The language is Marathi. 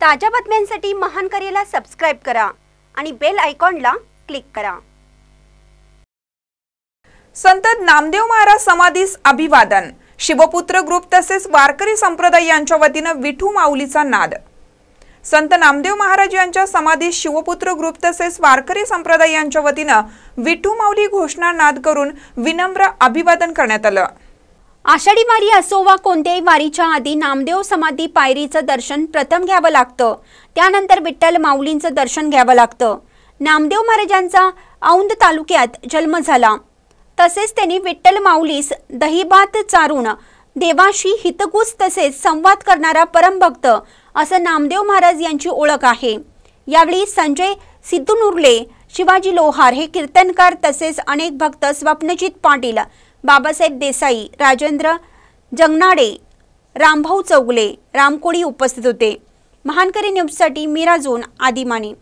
ताज्या बातम्यांसाठी महान करेला सबस्क्राईब करा आणि बेल आयकॉनला क्लिक करा संत नामदेव महाराज समाधीस अभिवादन शिवपुत्र ग्रुप तसेच वारकरी संप्रदाय यांच्या वतीनं विठू माऊलीचा नाद संत नामदेव महाराज यांच्या समाधीस शिवपुत्र ग्रुप तसेच वारकरी संप्रदाय यांच्या वतीनं विठू माऊली घोषणा नाद करून विनम्र अभिवादन करण्यात आलं आषाढी वारी असो वा कोणत्याही वारीच्या आधी नामदेव समाधी पायरीचं दर्शन प्रथम घ्यावं लागतं त्यानंतर विठ्ठल माऊलींचं दर्शन घ्यावं लागतं नामदेव महाराजांचा औंद तालुक्यात जन्म झाला तसेच त्यांनी विठ्ठल माऊलीस दहीभात चारून देवाशी हितगुज तसेच संवाद करणारा परमभक्त असं नामदेव महाराज यांची ओळख आहे यावेळी संजय सिद्धुनुर्ले शिवाजी लोहार हे कीर्तनकार तसेच अनेक भक्त स्वप्नजित पाटील बाबासाहेब देसाई राजेंद्र जंगनाडे रामभाऊ चौगले रामकोडी उपस्थित होते महानकरी न्यूजसाठी मीरा जोन आदिमानी